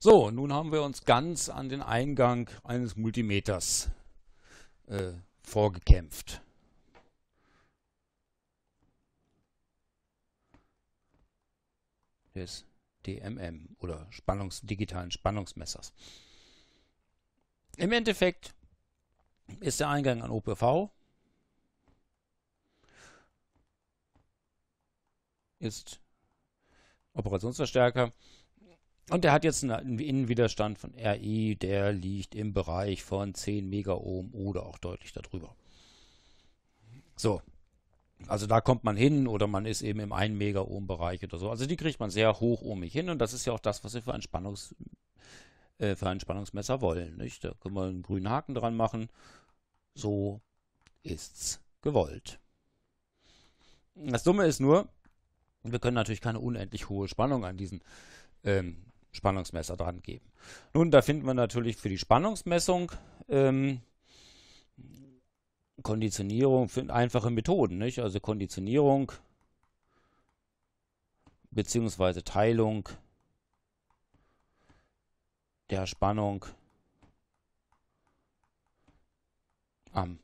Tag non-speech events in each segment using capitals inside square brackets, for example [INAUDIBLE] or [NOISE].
So, nun haben wir uns ganz an den Eingang eines Multimeters äh, vorgekämpft. Des DMM oder Spannungs-, digitalen Spannungsmessers. Im Endeffekt ist der Eingang an OPV, ist Operationsverstärker, und der hat jetzt einen Innenwiderstand von RI, der liegt im Bereich von 10 Megaohm oder auch deutlich darüber. So. Also da kommt man hin oder man ist eben im 1 Megaohm Bereich oder so. Also die kriegt man sehr hochohmig hin und das ist ja auch das, was wir für ein, Spannungs, äh, für ein Spannungsmesser wollen. Nicht? Da können wir einen grünen Haken dran machen. So ist's gewollt. Das Dumme ist nur, wir können natürlich keine unendlich hohe Spannung an diesen ähm, Spannungsmesser dran geben. Nun, da finden wir natürlich für die Spannungsmessung ähm, Konditionierung für einfache Methoden, nicht? Also Konditionierung beziehungsweise Teilung der Spannung am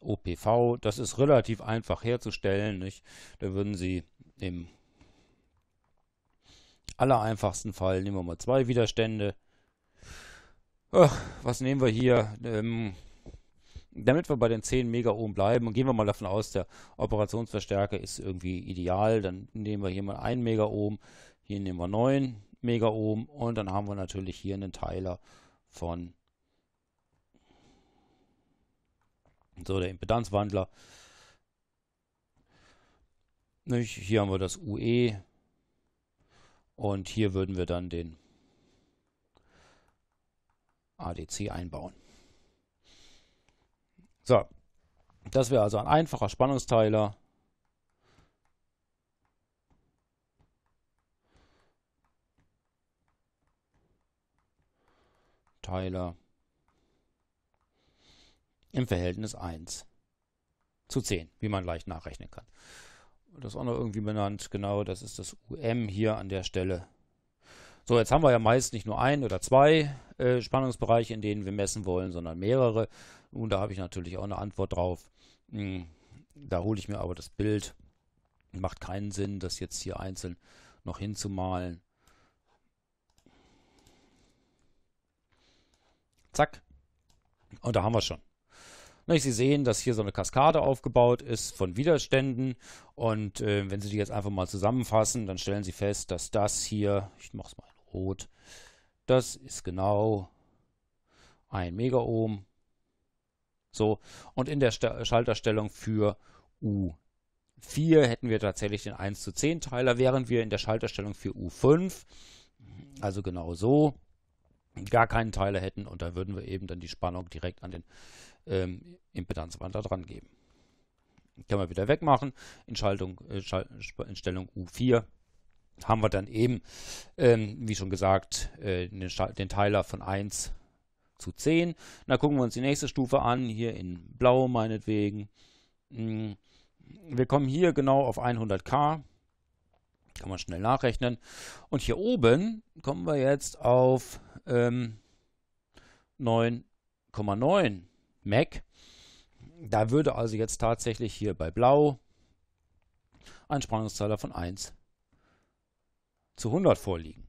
OPV. Das ist relativ einfach herzustellen, nicht? Da würden Sie im allereinfachsten Fall nehmen wir mal zwei Widerstände. Ach, was nehmen wir hier? Ähm, damit wir bei den 10 Megaohm bleiben und gehen wir mal davon aus, der Operationsverstärker ist irgendwie ideal, dann nehmen wir hier mal 1 Megaohm, hier nehmen wir 9 Megaohm und dann haben wir natürlich hier einen Teiler von so der Impedanzwandler. Hier haben wir das UE und hier würden wir dann den ADC einbauen. So, das wäre also ein einfacher Spannungsteiler. Teiler im Verhältnis 1 zu 10, wie man leicht nachrechnen kann das auch noch irgendwie benannt. Genau, das ist das UM hier an der Stelle. So, jetzt haben wir ja meist nicht nur ein oder zwei äh, Spannungsbereiche, in denen wir messen wollen, sondern mehrere. Und da habe ich natürlich auch eine Antwort drauf. Hm, da hole ich mir aber das Bild. Macht keinen Sinn, das jetzt hier einzeln noch hinzumalen. Zack. Und da haben wir schon. Sie sehen, dass hier so eine Kaskade aufgebaut ist von Widerständen. Und äh, wenn Sie die jetzt einfach mal zusammenfassen, dann stellen Sie fest, dass das hier, ich mache es mal in rot, das ist genau 1 Megaohm. So, und in der St Schalterstellung für U4 hätten wir tatsächlich den 1 zu 10 Teiler, während wir in der Schalterstellung für U5, also genau so, gar keinen Teiler hätten und da würden wir eben dann die Spannung direkt an den ähm, da dran geben. Können wir wieder wegmachen. In, Schaltung, äh, in Stellung U4 haben wir dann eben, ähm, wie schon gesagt, äh, den, den, Teiler von 1 zu 10. Da gucken wir uns die nächste Stufe an, hier in blau meinetwegen. Hm, wir kommen hier genau auf 100k. Kann man schnell nachrechnen. Und hier oben kommen wir jetzt auf ähm, 9,9 Mac. Da würde also jetzt tatsächlich hier bei Blau ein Spannungszahler von 1 zu 100 vorliegen.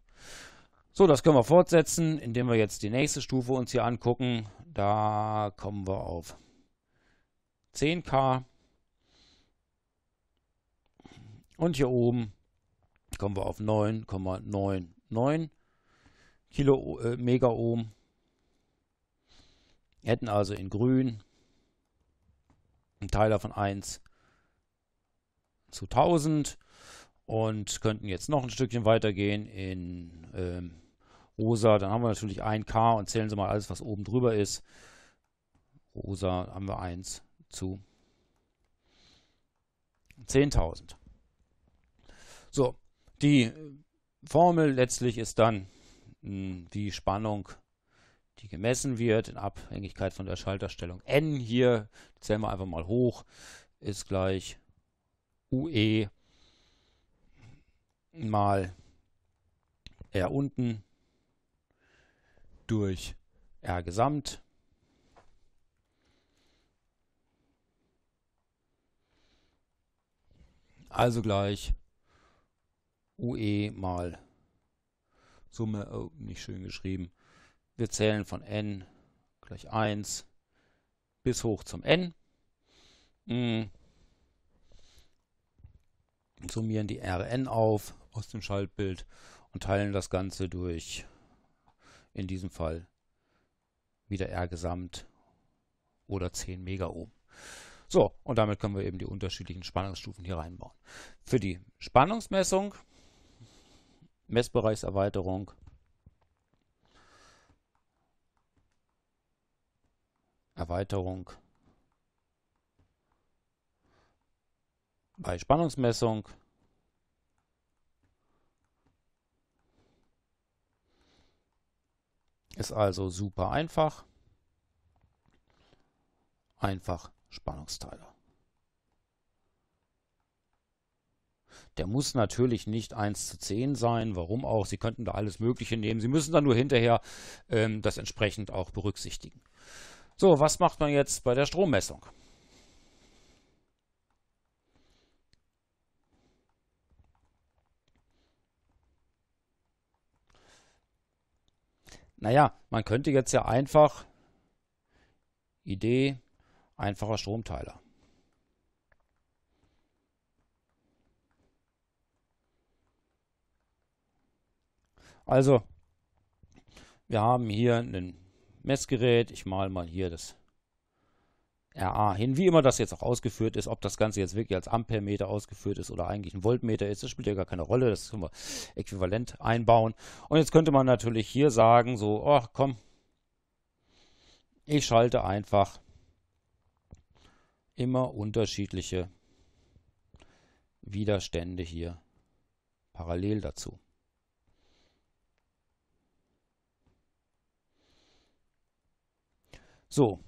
So, das können wir fortsetzen, indem wir jetzt die nächste Stufe uns hier angucken. Da kommen wir auf 10K. Und hier oben kommen wir auf 9,99 Kilo, äh, Megaohm. Hätten also in grün einen Teiler von 1 zu 1000 und könnten jetzt noch ein Stückchen weitergehen in ähm, rosa. Dann haben wir natürlich 1K und zählen Sie mal alles, was oben drüber ist. Rosa haben wir 1 zu 10.000. So, die Formel letztlich ist dann hm, die Spannung, die gemessen wird, in Abhängigkeit von der Schalterstellung N hier, zählen wir einfach mal hoch, ist gleich UE mal R unten durch R gesamt. Also gleich UE mal R. Summe, oh, nicht schön geschrieben. Wir zählen von n gleich 1 bis hoch zum n. Mhm. Summieren die Rn auf aus dem Schaltbild und teilen das Ganze durch, in diesem Fall wieder R gesamt oder 10 Megaohm. So, und damit können wir eben die unterschiedlichen Spannungsstufen hier reinbauen. Für die Spannungsmessung Messbereichserweiterung. Erweiterung. Bei Spannungsmessung. Ist also super einfach. Einfach Spannungsteile. Der muss natürlich nicht 1 zu 10 sein, warum auch. Sie könnten da alles Mögliche nehmen. Sie müssen dann nur hinterher ähm, das entsprechend auch berücksichtigen. So, was macht man jetzt bei der Strommessung? Naja, man könnte jetzt ja einfach Idee, einfacher Stromteiler. Also, wir haben hier ein Messgerät. Ich male mal hier das RA hin. Wie immer das jetzt auch ausgeführt ist, ob das Ganze jetzt wirklich als Amperemeter ausgeführt ist oder eigentlich ein Voltmeter ist, das spielt ja gar keine Rolle. Das können wir äquivalent einbauen. Und jetzt könnte man natürlich hier sagen, so, ach komm, ich schalte einfach immer unterschiedliche Widerstände hier parallel dazu. So,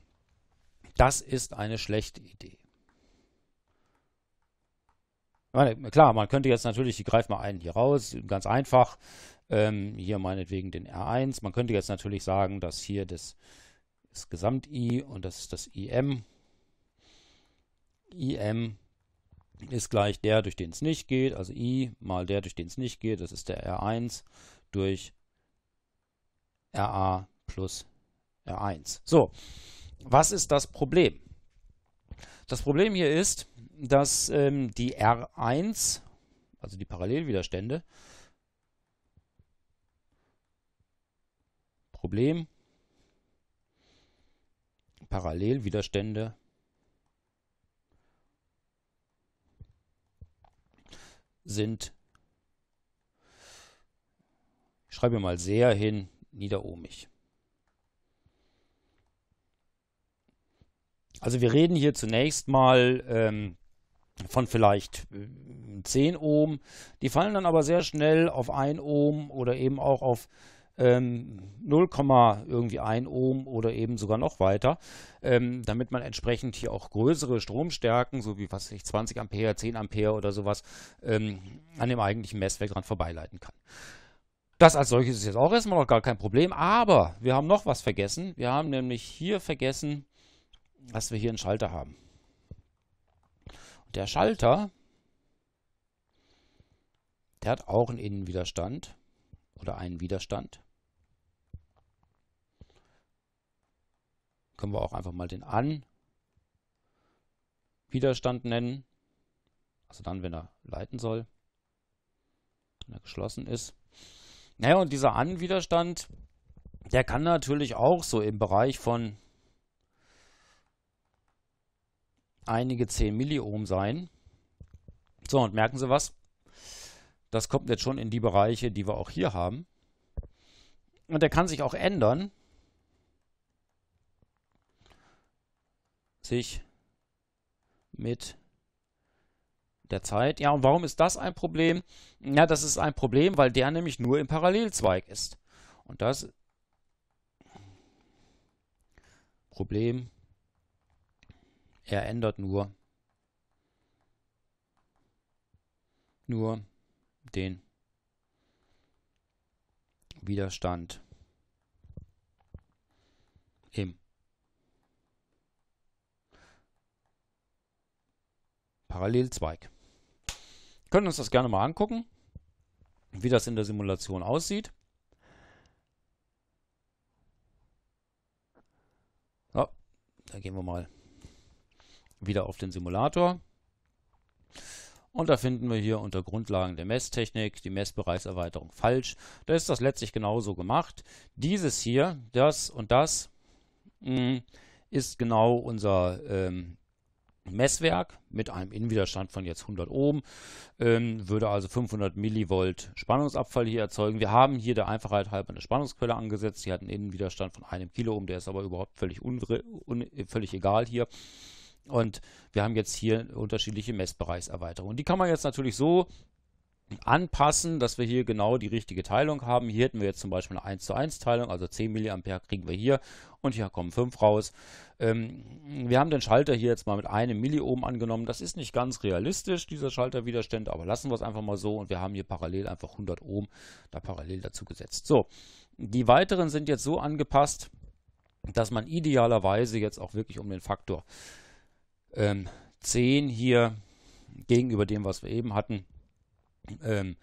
das ist eine schlechte Idee. Meine, klar, man könnte jetzt natürlich, ich greife mal einen hier raus, ganz einfach, ähm, hier meinetwegen den R1. Man könnte jetzt natürlich sagen, dass hier das, das Gesamt-I und das ist das IM. IM ist gleich der, durch den es nicht geht, also I mal der, durch den es nicht geht, das ist der R1 durch RA plus R1. So, was ist das Problem? Das Problem hier ist, dass ähm, die R1, also die Parallelwiderstände, Problem, Parallelwiderstände sind, ich schreibe mal sehr hin, niederohmig. Also wir reden hier zunächst mal ähm, von vielleicht 10 äh, Ohm. Die fallen dann aber sehr schnell auf 1 Ohm oder eben auch auf ähm, 0, irgendwie 1 Ohm oder eben sogar noch weiter, ähm, damit man entsprechend hier auch größere Stromstärken, so wie was ich 20 Ampere, 10 Ampere oder sowas, ähm, an dem eigentlichen Messwerk dran vorbeileiten kann. Das als solches ist jetzt auch erstmal noch gar kein Problem, aber wir haben noch was vergessen. Wir haben nämlich hier vergessen, dass wir hier einen Schalter haben. Und der Schalter, der hat auch einen Innenwiderstand oder einen Widerstand. Können wir auch einfach mal den An-Widerstand nennen. Also dann, wenn er leiten soll, wenn er geschlossen ist. Naja, und dieser An-Widerstand, der kann natürlich auch so im Bereich von einige 10 Milliohm sein. So, und merken Sie was? Das kommt jetzt schon in die Bereiche, die wir auch hier haben. Und der kann sich auch ändern. Sich mit der Zeit. Ja, und warum ist das ein Problem? Ja, das ist ein Problem, weil der nämlich nur im Parallelzweig ist. Und das Problem er ändert nur nur den Widerstand im Parallelzweig. Wir können uns das gerne mal angucken, wie das in der Simulation aussieht. da gehen wir mal wieder auf den Simulator. Und da finden wir hier unter Grundlagen der Messtechnik die Messbereichserweiterung falsch. Da ist das letztlich genauso gemacht. Dieses hier, das und das, mh, mm, ist genau unser ähm, Messwerk mit einem Innenwiderstand von jetzt 100 Ohm, ähm, würde also 500 Millivolt Spannungsabfall hier erzeugen. Wir haben hier der Einfachheit halber eine Spannungsquelle angesetzt. Sie hat einen Innenwiderstand von einem Kiloohm, der ist aber überhaupt völlig, völlig egal hier. Und wir haben jetzt hier unterschiedliche Messbereichserweiterungen. Die kann man jetzt natürlich so anpassen, dass wir hier genau die richtige Teilung haben. Hier hätten wir jetzt zum Beispiel eine 1 zu 1 Teilung, also 10 mA kriegen wir hier und hier kommen 5 raus. Ähm, wir haben den Schalter hier jetzt mal mit einem Milliohm angenommen. Das ist nicht ganz realistisch, dieser Schalterwiderstand, aber lassen wir es einfach mal so und wir haben hier parallel einfach 100 Ohm da parallel dazu gesetzt. So, die weiteren sind jetzt so angepasst, dass man idealerweise jetzt auch wirklich um den Faktor ähm, 10 hier gegenüber dem, was wir eben hatten, ähm,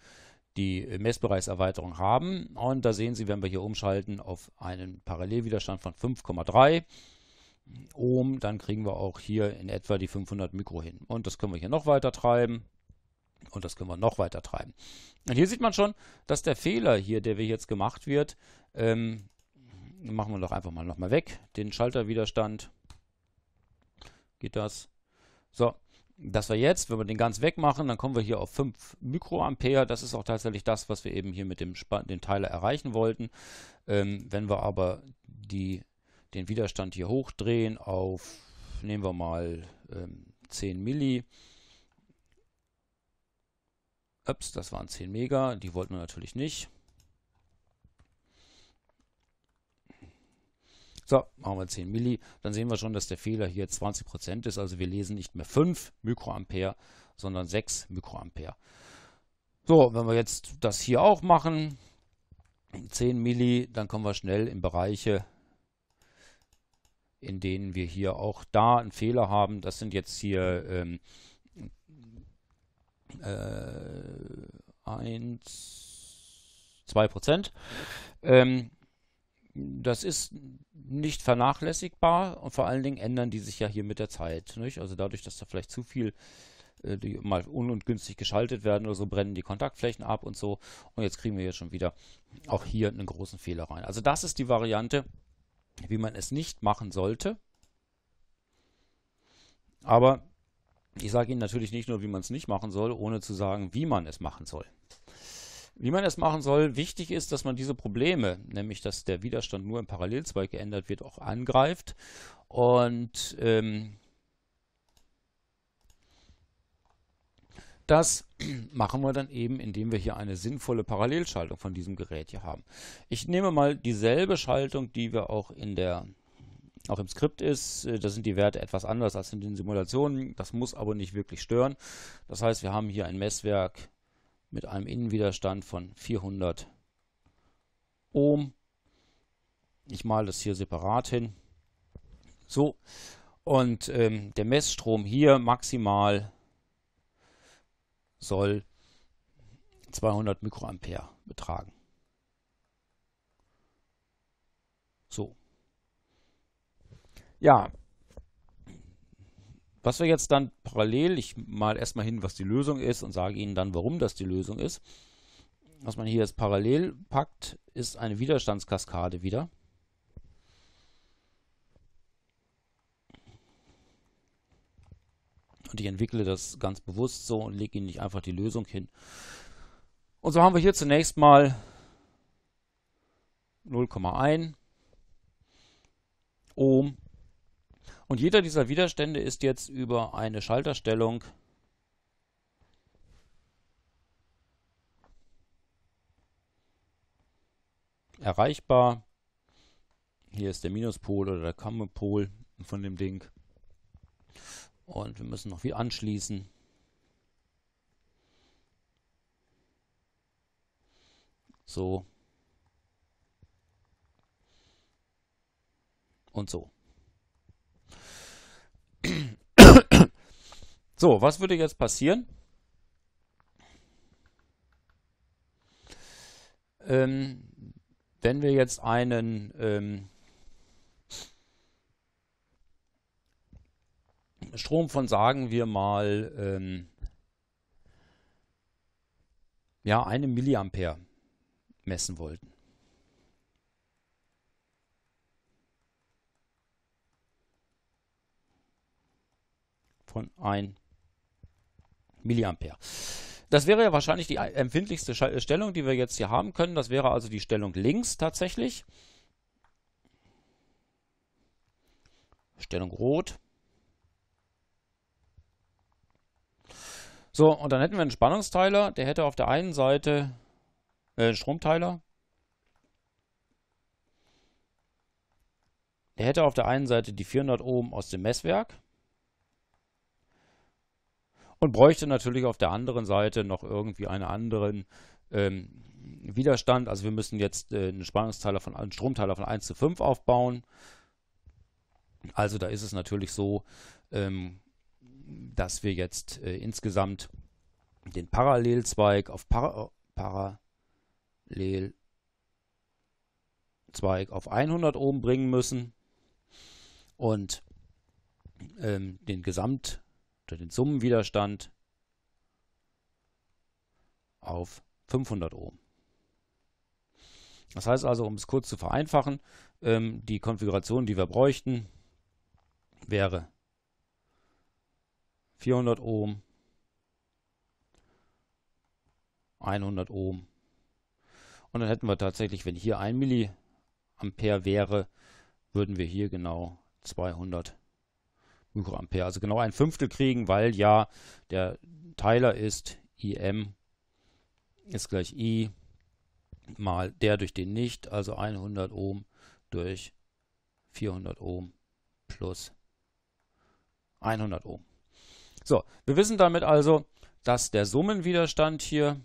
die Messbereichserweiterung haben. Und da sehen Sie, wenn wir hier umschalten auf einen Parallelwiderstand von 5,3 Ohm, dann kriegen wir auch hier in etwa die 500 Mikro hin. Und das können wir hier noch weiter treiben. Und das können wir noch weiter treiben. Und hier sieht man schon, dass der Fehler hier, der jetzt gemacht wird, ähm, machen wir doch einfach mal nochmal weg, den Schalterwiderstand Geht das? So, das war jetzt, wenn wir den ganz wegmachen, dann kommen wir hier auf 5 Mikroampere. Das ist auch tatsächlich das, was wir eben hier mit dem, Span dem Teiler erreichen wollten. Ähm, wenn wir aber die, den Widerstand hier hochdrehen auf, nehmen wir mal ähm, 10 Milli. Ups, das waren 10 Mega, die wollten wir natürlich nicht. So, machen wir 10 Milli. Dann sehen wir schon, dass der Fehler hier 20% ist. Also wir lesen nicht mehr 5 Mikroampere, sondern 6 Mikroampere. So, wenn wir jetzt das hier auch machen, 10 Milli, dann kommen wir schnell in Bereiche, in denen wir hier auch da einen Fehler haben. Das sind jetzt hier 1, ähm, 2 äh, Prozent. Ähm, das ist nicht vernachlässigbar und vor allen Dingen ändern die sich ja hier mit der Zeit. Nicht? Also dadurch, dass da vielleicht zu viel äh, die mal unungünstig geschaltet werden oder so, brennen die Kontaktflächen ab und so. Und jetzt kriegen wir jetzt schon wieder auch hier einen großen Fehler rein. Also das ist die Variante, wie man es nicht machen sollte. Aber ich sage Ihnen natürlich nicht nur, wie man es nicht machen soll, ohne zu sagen, wie man es machen soll. Wie man das machen soll, wichtig ist, dass man diese Probleme, nämlich dass der Widerstand nur im Parallelzweig geändert wird, auch angreift. Und ähm, das [CLEARS THROAT] machen wir dann eben, indem wir hier eine sinnvolle Parallelschaltung von diesem Gerät hier haben. Ich nehme mal dieselbe Schaltung, die wir auch in der auch im Skript ist. Äh, da sind die Werte etwas anders als in den Simulationen. Das muss aber nicht wirklich stören. Das heißt, wir haben hier ein Messwerk mit einem Innenwiderstand von 400 Ohm. Ich male das hier separat hin. So, und ähm, der Messstrom hier maximal soll 200 Mikroampere betragen. So. Ja, was wir jetzt dann parallel, ich mal erstmal hin, was die Lösung ist und sage Ihnen dann, warum das die Lösung ist. Was man hier jetzt parallel packt, ist eine Widerstandskaskade wieder. Und ich entwickle das ganz bewusst so und lege Ihnen nicht einfach die Lösung hin. Und so haben wir hier zunächst mal 0,1 Ohm und jeder dieser Widerstände ist jetzt über eine Schalterstellung erreichbar. Hier ist der Minuspol oder der Kammepol von dem Ding. Und wir müssen noch wie anschließen. So. Und so. So, was würde jetzt passieren? Ähm, wenn wir jetzt einen ähm, Strom von, sagen wir mal, ähm, ja, einem Milliampere messen wollten. Von 1 Milliampere. Das wäre ja wahrscheinlich die empfindlichste äh, Stellung, die wir jetzt hier haben können. Das wäre also die Stellung links tatsächlich. Stellung rot. So, und dann hätten wir einen Spannungsteiler, der hätte auf der einen Seite äh, einen Stromteiler. Der hätte auf der einen Seite die 400 Ohm aus dem Messwerk und bräuchte natürlich auf der anderen Seite noch irgendwie einen anderen ähm, Widerstand. Also wir müssen jetzt äh, einen Spannungsteiler von einen Stromteiler von 1 zu 5 aufbauen. Also da ist es natürlich so, ähm, dass wir jetzt äh, insgesamt den Parallelzweig auf Para Parallelzweig auf 100 Ohm bringen müssen und ähm, den Gesamt unter den Summenwiderstand auf 500 Ohm. Das heißt also, um es kurz zu vereinfachen, ähm, die Konfiguration, die wir bräuchten, wäre 400 Ohm, 100 Ohm. Und dann hätten wir tatsächlich, wenn hier 1 Milliampere wäre, würden wir hier genau 200 Mikroampere. Also genau ein Fünftel kriegen, weil ja der Teiler ist IM ist gleich I mal der durch den nicht, also 100 Ohm durch 400 Ohm plus 100 Ohm. So, wir wissen damit also, dass der Summenwiderstand hier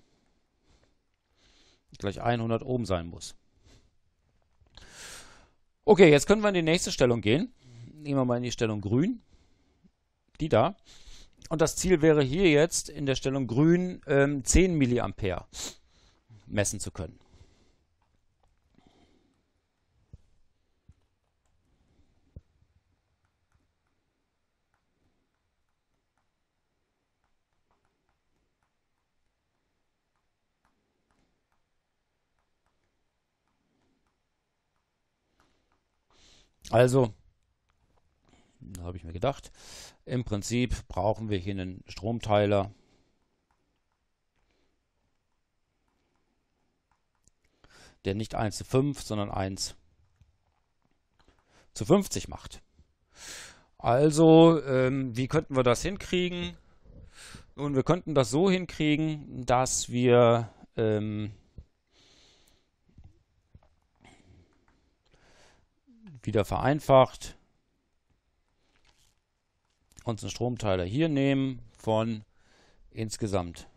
gleich 100 Ohm sein muss. Okay, jetzt können wir in die nächste Stellung gehen. Nehmen wir mal in die Stellung grün wieder. Und das Ziel wäre hier jetzt in der Stellung grün ähm, 10 Milliampere messen zu können. Also da habe ich mir gedacht. Im Prinzip brauchen wir hier einen Stromteiler. der nicht 1 zu 5, sondern 1 zu 50 macht. Also, ähm, wie könnten wir das hinkriegen? Nun, wir könnten das so hinkriegen, dass wir ähm, wieder vereinfacht uns einen Stromteiler hier nehmen von insgesamt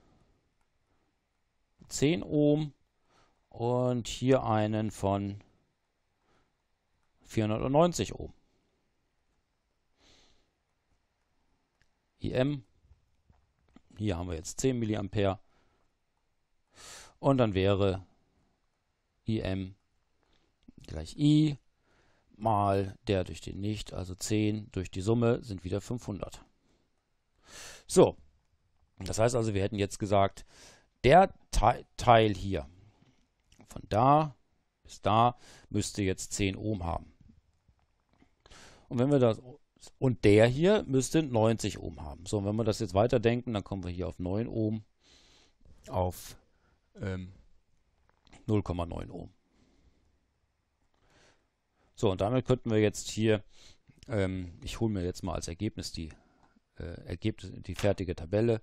10 Ohm und hier einen von 490 Ohm. IM, hier haben wir jetzt 10 mA. und dann wäre IM gleich I mal der durch den Nicht, also 10 durch die Summe sind wieder 500. So, das heißt also, wir hätten jetzt gesagt, der Te Teil hier, von da bis da, müsste jetzt 10 Ohm haben. Und wenn wir das und der hier müsste 90 Ohm haben. So, und wenn wir das jetzt weiterdenken, dann kommen wir hier auf 9 Ohm, auf ähm, 0,9 Ohm. So, und damit könnten wir jetzt hier, ähm, ich hole mir jetzt mal als Ergebnis die, äh, Ergebnis, die fertige Tabelle.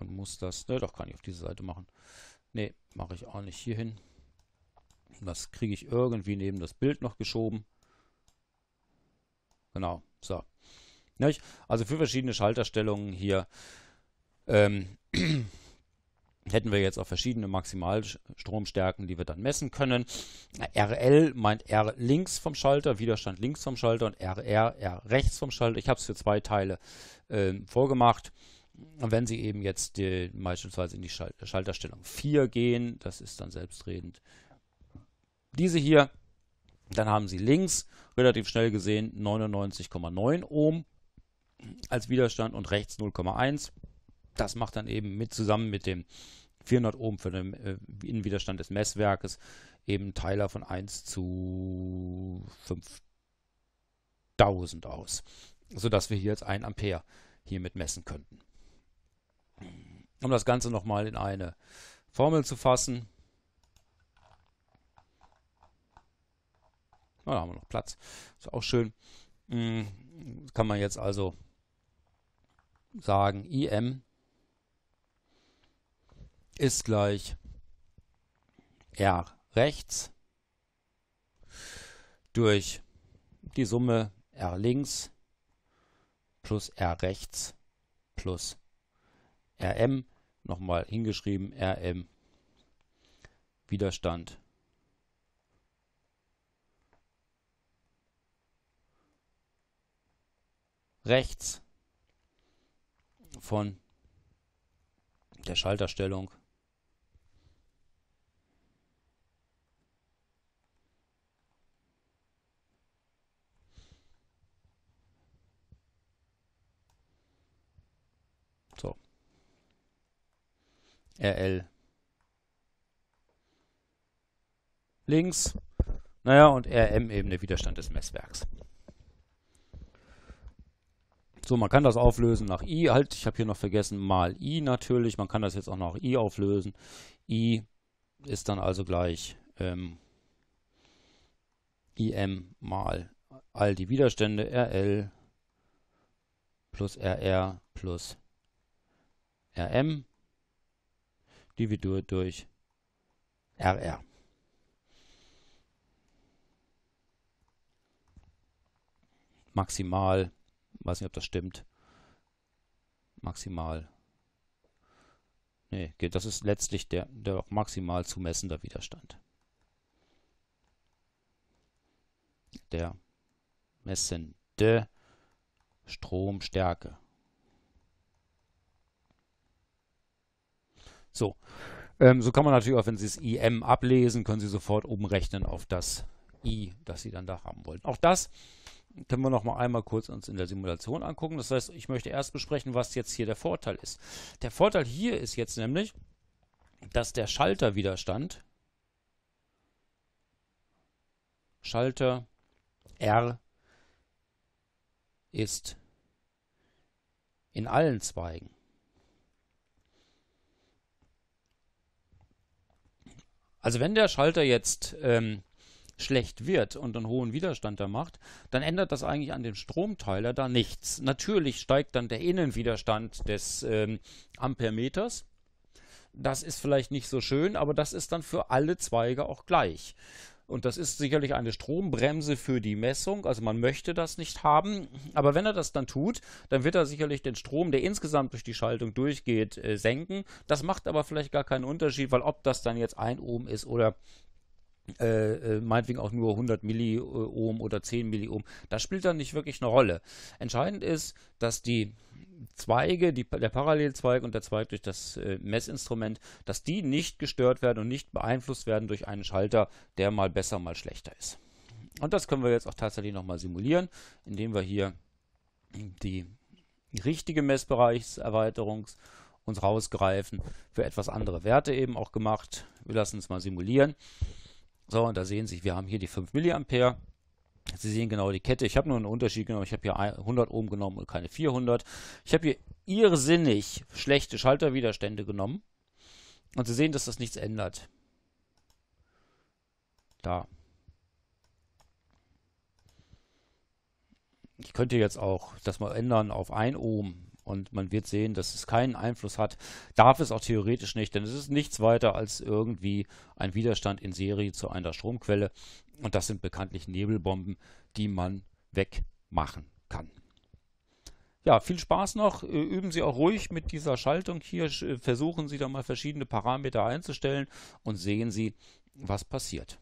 Und muss das, ne, doch kann ich auf diese Seite machen. Ne, mache ich auch nicht hier hin. Das kriege ich irgendwie neben das Bild noch geschoben. Genau, so. Nicht? Ne, also für verschiedene Schalterstellungen hier ähm, [CLEARS THROAT] hätten wir jetzt auch verschiedene Maximalstromstärken, die wir dann messen können. RL meint R links vom Schalter, Widerstand links vom Schalter und RR, R rechts vom Schalter. Ich habe es für zwei Teile äh, vorgemacht. wenn Sie eben jetzt die, äh, beispielsweise in die Schal Schalterstellung 4 gehen, das ist dann selbstredend diese hier, dann haben Sie links relativ schnell gesehen 99,9 Ohm als Widerstand und rechts 0,1. Das macht dann eben mit zusammen mit dem 400 Ohm für den äh, Innenwiderstand des Messwerkes eben Teiler von 1 zu 5000 aus, sodass wir hier jetzt 1 Ampere hiermit messen könnten. Um das Ganze nochmal in eine Formel zu fassen. da haben wir noch Platz. Ist auch schön. Hm, kann man jetzt also sagen, im ist gleich r rechts durch die Summe r links plus r rechts plus rm, nochmal hingeschrieben, rm Widerstand rechts von der Schalterstellung. So. RL. Links. Naja, und RM eben der Widerstand des Messwerks. So, man kann das auflösen nach i. Halt, ich habe hier noch vergessen, mal i natürlich. Man kann das jetzt auch nach i auflösen. i ist dann also gleich ähm, im mal all die Widerstände rl plus rr plus rm dividiert durch rr. Maximal Weiß nicht, ob das stimmt. Maximal. Nee, das ist letztlich der, der auch maximal zu messende Widerstand. Der messende Stromstärke. So, ähm, so kann man natürlich auch, wenn Sie das IM ablesen, können Sie sofort oben rechnen auf das I, das Sie dann da haben wollen. Auch das können wir noch mal einmal kurz uns in der Simulation angucken. Das heißt, ich möchte erst besprechen, was jetzt hier der Vorteil ist. Der Vorteil hier ist jetzt nämlich, dass der Schalterwiderstand Schalter R ist in allen Zweigen. Also wenn der Schalter jetzt ähm, schlecht wird und einen hohen Widerstand da macht, dann ändert das eigentlich an dem Stromteiler da nichts. Natürlich steigt dann der Innenwiderstand des ähm, Ampermeters. Das ist vielleicht nicht so schön, aber das ist dann für alle Zweige auch gleich. Und das ist sicherlich eine Strombremse für die Messung. Also man möchte das nicht haben. Aber wenn er das dann tut, dann wird er sicherlich den Strom, der insgesamt durch die Schaltung durchgeht, äh, senken. Das macht aber vielleicht gar keinen Unterschied, weil ob das dann jetzt ein Ohm ist oder äh, äh, meinetwegen auch nur 100 Milliohm äh, oder 10 Milliohm, das spielt dann nicht wirklich eine Rolle. Entscheidend ist, dass die Zweige, die, der Parallelzweig und der Zweig durch das äh, Messinstrument, dass die nicht gestört werden und nicht beeinflusst werden durch einen Schalter, der mal besser, mal schlechter ist. Und das können wir jetzt auch tatsächlich nochmal simulieren, indem wir hier die richtige Messbereichserweiterung uns rausgreifen, für etwas andere Werte eben auch gemacht. Wir lassen es mal simulieren. So, und da sehen Sie, wir haben hier die 5 mA. Sie sehen genau die Kette. Ich habe nur einen Unterschied genommen. Ich habe hier 100 Ohm genommen und keine 400. Ich habe hier irrsinnig schlechte Schalterwiderstände genommen. Und Sie sehen, dass das nichts ändert. Da. Ich könnte jetzt auch das mal ändern auf 1 Ohm. Und man wird sehen, dass es keinen Einfluss hat. Darf es auch theoretisch nicht, denn es ist nichts weiter als irgendwie ein Widerstand in Serie zu einer Stromquelle. Und das sind bekanntlich Nebelbomben, die man wegmachen kann. Ja, viel Spaß noch. Üben Sie auch ruhig mit dieser Schaltung hier. Äh, versuchen Sie da mal verschiedene Parameter einzustellen und sehen Sie, was passiert.